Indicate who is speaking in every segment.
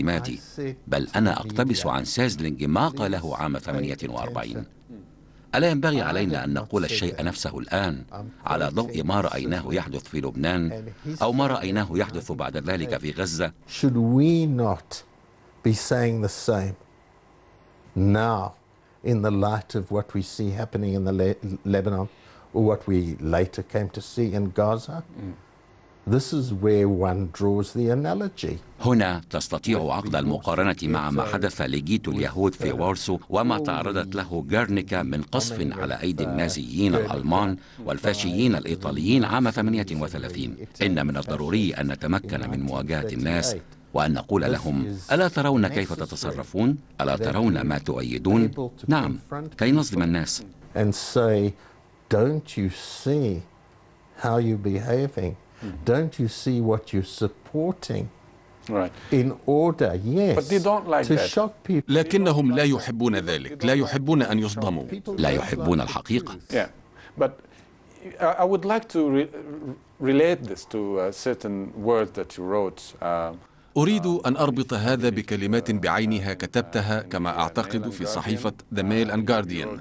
Speaker 1: كلماتي بل أنا أقتبس عن سازلينج ما قاله عام 48 ألا ينبغي علينا أن نقول الشيء نفسه الآن على ضوء ما رأيناه يحدث في لبنان أو ما رأيناه يحدث بعد ذلك في غزة
Speaker 2: now in the light of what we see happening in the Lebanon or what we later came to see in Gaza? This is where one draws the analogy.
Speaker 1: هنا تستطيع عقد المقارنة مع ما حدث لجيت اليهود في وارسو وما تعرضت له جارنيكا من قصف على أيدي النازيين الألمان والفاشيين الإيطاليين عام 38 إن من الضروري أن نتمكن من مواجهة الناس وأن نقول لهم ألا ترون كيف تتصرفون؟ ألا ترون ما تؤيدون؟ نعم كي نظلم
Speaker 2: الناس and say, don't you see how you're behaving? Don't you see what you're supporting?
Speaker 3: لكنهم لا يحبون ذلك لا يحبون أن يصدموا لا يحبون الحقيقة I would like to relate this to certain words that you wrote. Uh, أريد أن أربط هذا بكلمات بعينها كتبتها كما أعتقد في صحيفة The Mail and Guardian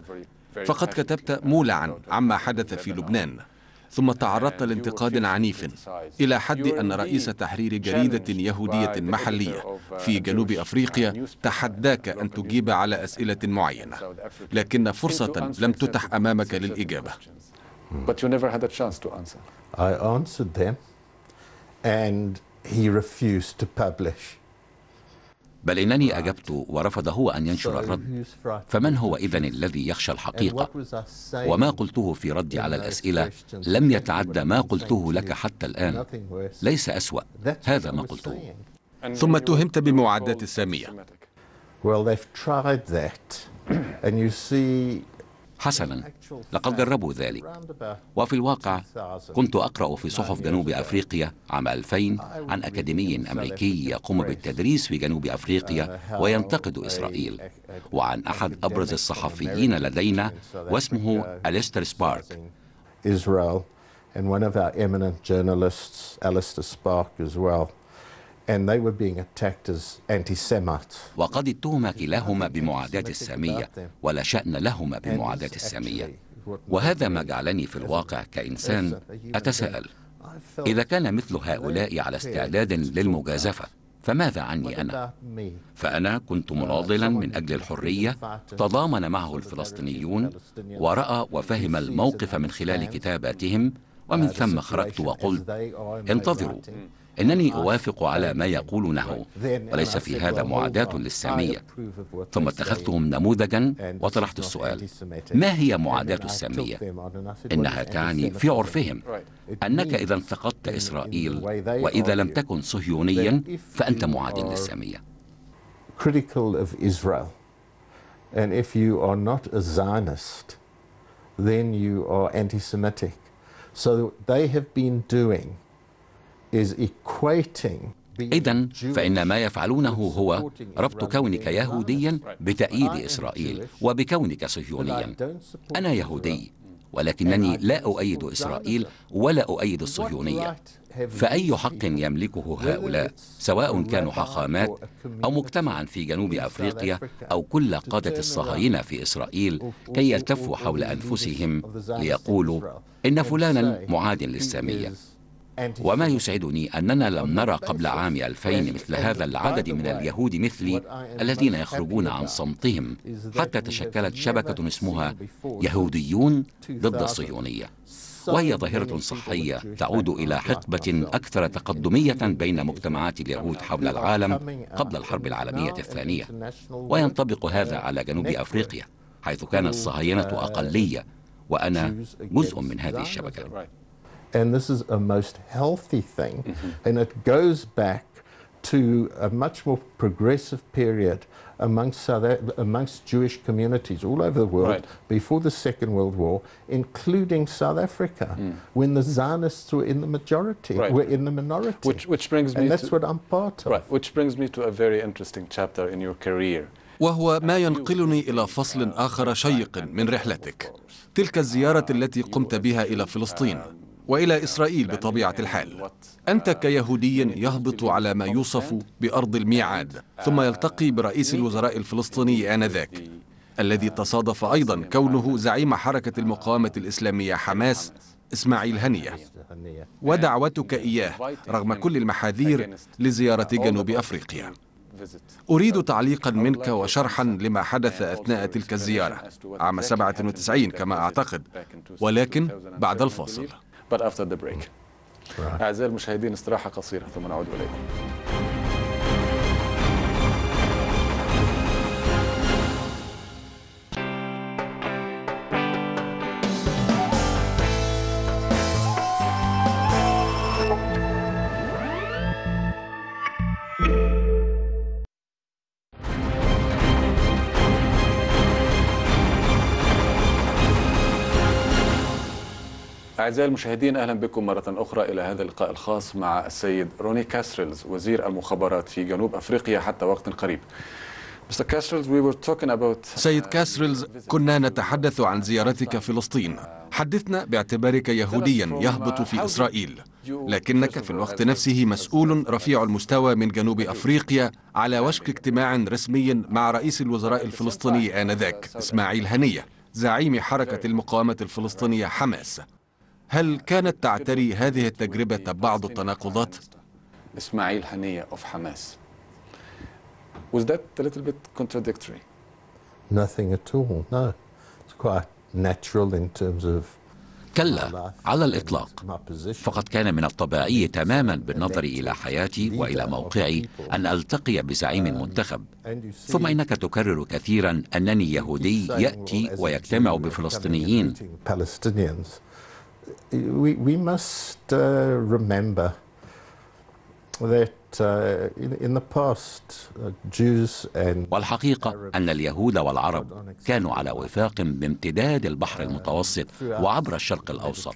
Speaker 3: فقد كتبت مولعا عما حدث في لبنان ثم تعرضت لانتقاد عنيف إلى حد أن رئيس تحرير جريدة يهودية محلية في جنوب أفريقيا تحداك أن تجيب على أسئلة معينة لكن فرصة لم تتح أمامك للإجابة
Speaker 2: I answered them and he refused to publish.
Speaker 1: بل إنني أجبت ورفض هو أن ينشر الرد فمن هو إذا الذي يخشى الحقيقة وما قلته في ردي على الأسئلة لم يتعدى ما قلته
Speaker 3: لك حتى الآن ليس أسوأ هذا ما قلته ثم اتهمت بمعاداة السامية
Speaker 2: حسنا لقد جربوا ذلك وفي الواقع كنت أقرأ في
Speaker 1: صحف جنوب أفريقيا عام 2000 عن أكاديمي أمريكي يقوم بالتدريس في جنوب أفريقيا وينتقد إسرائيل وعن أحد أبرز الصحفيين لدينا واسمه أليستر سبارك
Speaker 2: and one of our eminent journalists, Alistair Spark, as well.
Speaker 1: وقد اتهم كلاهما بمعاداة السامية ولا شأن لهما بمعاداة السامية وهذا ما جعلني في الواقع كإنسان أتساءل إذا كان مثل هؤلاء على استعداد للمجازفة فماذا عني أنا؟ فأنا كنت uh, مناضلا من أجل الحرية تضامن معه الفلسطينيون ورأى وفهم الموقف من خلال كتاباتهم ومن uh, ثم خرجت وقلت
Speaker 2: انتظروا إنني أوافق
Speaker 1: على ما يقولونه وليس في هذا معاداة للسامية ثم اتخذتهم نموذجا وطرحت السؤال ما هي معاداة السامية؟ إنها تعني في عرفهم أنك إذا انتقدت إسرائيل وإذا لم تكن صهيونيا فأنت معاد للسامية
Speaker 2: critical of Israel. And if you are not a Zionist, then you are anti Semitic. So they have been doing
Speaker 1: إذا فإن ما يفعلونه هو ربط كونك يهوديا بتأييد إسرائيل وبكونك صهيونيا أنا يهودي ولكنني لا أؤيد إسرائيل ولا أؤيد الصهيونية فأي حق يملكه هؤلاء سواء كانوا حاخامات أو مجتمعا في جنوب أفريقيا أو كل قادة الصهاينة في إسرائيل كي يلتفوا حول أنفسهم ليقولوا إن فلانا معاد للسامية وما يسعدني أننا لم نرى قبل عام 2000 مثل هذا العدد من اليهود مثلي الذين يخرجون عن صمتهم حتى تشكلت شبكة اسمها يهوديون ضد الصهيونية وهي ظاهرة صحية تعود إلى حقبة أكثر تقدمية بين مجتمعات اليهود حول العالم قبل الحرب العالمية الثانية
Speaker 2: وينطبق هذا على جنوب
Speaker 1: أفريقيا حيث كان الصهاينة أقلية وأنا جزء من هذه الشبكة
Speaker 2: and this is a most healthy thing, mm -hmm. and it goes back to a much more progressive period amongst, South, amongst Jewish communities all over the world right. before the Second World War, including South Africa, mm. when the Zionists were in the majority, right. were in the minority. Which, which brings me and that's what I'm part of.
Speaker 3: Right, which brings me to a very interesting chapter in your career. وهو ما ينقلني إلى فصل آخر شيق من رحلتك تلك الزيارة التي قمت بها إلى فلسطين والى اسرائيل بطبيعه الحال انت كيهودي يهبط على ما يوصف بارض الميعاد ثم يلتقي برئيس الوزراء الفلسطيني انذاك الذي تصادف ايضا كونه زعيم حركه المقاومه الاسلاميه حماس اسماعيل هنيه ودعوتك اياه رغم كل المحاذير لزياره جنوب افريقيا أريد تعليقا منك وشرحا لما حدث أثناء تلك الزيارة عام 97 كما أعتقد ولكن بعد الفاصل but after the break أعزائي المشاهدين استراحة قصيرة ثم نعود إليكم أعزائي المشاهدين أهلا بكم مرة أخرى إلى هذا اللقاء الخاص مع السيد روني كاسترلز وزير المخابرات في جنوب أفريقيا حتى وقت قريب uh, سيد كاسرلز كنا نتحدث عن زيارتك فلسطين حدثنا باعتبارك يهوديا يهبط في إسرائيل لكنك في الوقت نفسه مسؤول رفيع المستوى من جنوب أفريقيا على وشك اجتماع رسمي مع رئيس الوزراء الفلسطيني آنذاك إسماعيل هنية زعيم حركة المقاومة الفلسطينية حماس هل كانت تعتري هذه التجربة بعض التناقضات؟ إسماعيل هنية أوف حماس Was that a little bit contradictory?
Speaker 2: Nothing at all, no. It's quite natural in terms of كلا على الإطلاق
Speaker 3: فقد كان
Speaker 1: من الطبيعي تماما بالنظر إلى حياتي وإلى موقعي أن ألتقي بزعيم um, منتخب ثم إنك تكرر كثيرا أنني يهودي يأتي ويجتمع بفلسطينيين
Speaker 2: we, we must uh, remember that uh, in, the past, uh, Jews and والحقيقة أن اليهود والعرب كانوا على وفاق بامتداد
Speaker 1: البحر uh, المتوسط وعبر الشرق الأوسط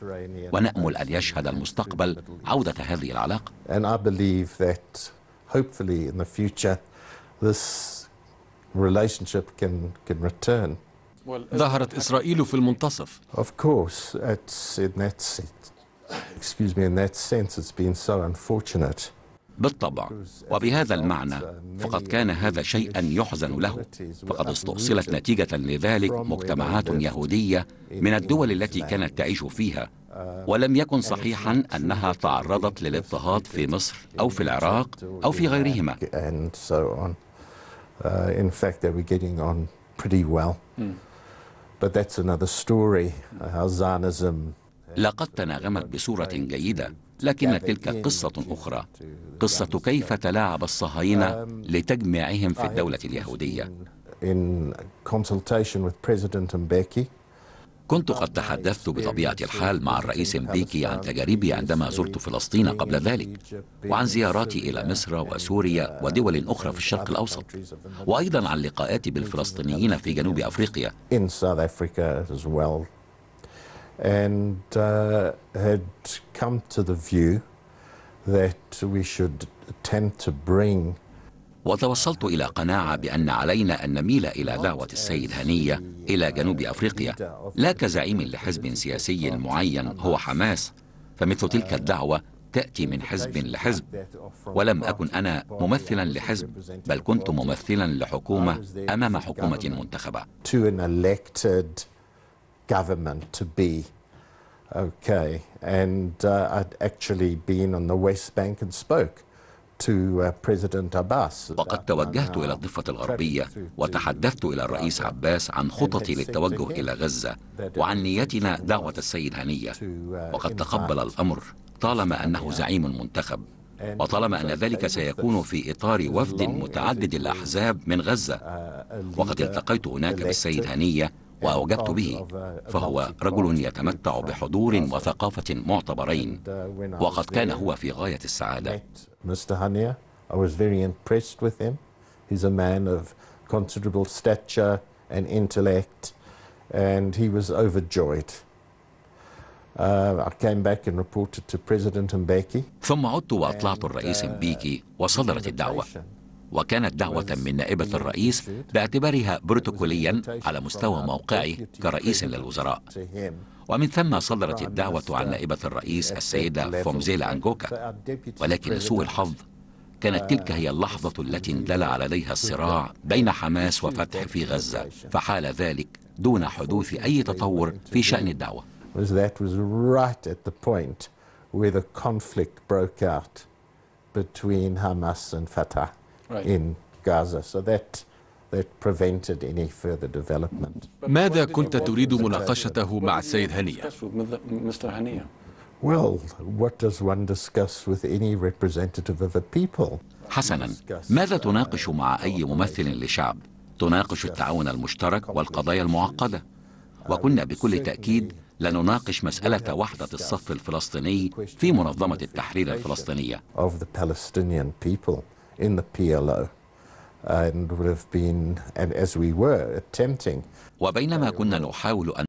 Speaker 1: ونأمل أن يشهد المستقبل
Speaker 2: عودة هذه العلاقة and I believe that hopefully in the future this relationship can, can return. ظهرت
Speaker 3: إسرائيل في المنتصف بالطبع وبهذا المعنى فقد
Speaker 1: كان هذا شيئا يحزن له فقد استؤصلت نتيجة لذلك مجتمعات يهودية من الدول التي كانت تعيش فيها ولم يكن صحيحا أنها تعرضت للاضطهاد في مصر أو في العراق أو في غيرهما
Speaker 2: on uh, in fact, they were getting pretty well. Hmm.
Speaker 1: لقد تناغمت بصورة جيدة لكن تلك قصة أخرى قصة كيف تلاعب الصهاينة um, لتجميعهم
Speaker 2: في الدولة اليهودية كنت قد تحدثت بطبيعة الحال مع الرئيس مبيكي عن تجاربي عندما زرت
Speaker 1: فلسطين قبل ذلك وعن زياراتي إلى مصر وسوريا ودول أخرى في الشرق الأوسط وأيضا عن لقاءاتي بالفلسطينيين في جنوب
Speaker 2: أفريقيا and uh, had come to the view that we should attempt to bring وتوصلت
Speaker 1: إلى قناعة بأن علينا أن نميل إلى دعوة السيد هنية إلى جنوب أفريقيا لا كزعيم لحزب سياسي معين هو حماس فمثل تلك الدعوة تأتي من حزب لحزب ولم أكن أنا ممثلا لحزب بل كنت ممثلا لحكومة أمام حكومة منتخبة
Speaker 2: Okay, and uh, I'd actually been on the West Bank and spoke. Uh, uh, وقد توجهت uh, إلى الضفة الغربية
Speaker 1: وتحدثت إلى الرئيس عباس عن خططي للتوجه إلى غزة وعن نيتنا دعوة السيد هنية وقد تقبل الأمر طالما أنه زعيم منتخب وطالما أن ذلك سيكون في إطار وفد متعدد الأحزاب من غزة
Speaker 2: وقد التقيت هناك بالسيد هنية واعجبت به فهو
Speaker 1: رجل يتمتع بحضور وثقافه معتبرين وقد كان هو في غايه السعاده
Speaker 2: I was very impressed with him. He's a man of considerable stature and intellect, and he was overjoyed. Uh, I came back and reported to President Mbeki.
Speaker 1: ثم عدت وأطلعت الرئيس مبيكي وصدرت الدعوة وكانت دعوة من نائبة الرئيس باعتبارها بروتوكوليا على مستوى موقعه كرئيس للوزراء ومن ثم صدرت الدعوة عن نائبة الرئيس السيدة فومزيلا أنجوكا ولكن لسوء الحظ كانت تلك هي اللحظة التي اندلع عليها الصراع بين حماس وفتح في غزة فحال ذلك دون حدوث أي تطور في شأن الدعوة
Speaker 2: where the conflict broke out between Hamas and Fatah. right. in Gaza. So that that prevented any further development.
Speaker 3: ماذا كنت تريد مناقشته مع السيد هنية؟
Speaker 2: Well, what does one discuss with any representative of a people? حسنا ماذا تناقش مع
Speaker 1: أي ممثل لشعب؟ تناقش التعاون المشترك والقضايا المعقدة وكنا بكل تأكيد لنناقش مسألة وحدة الصف الفلسطيني في منظمة
Speaker 2: التحرير الفلسطينية in the PLO. And would have been, and as we were, attempting. وبينما كنا نحاول
Speaker 3: أن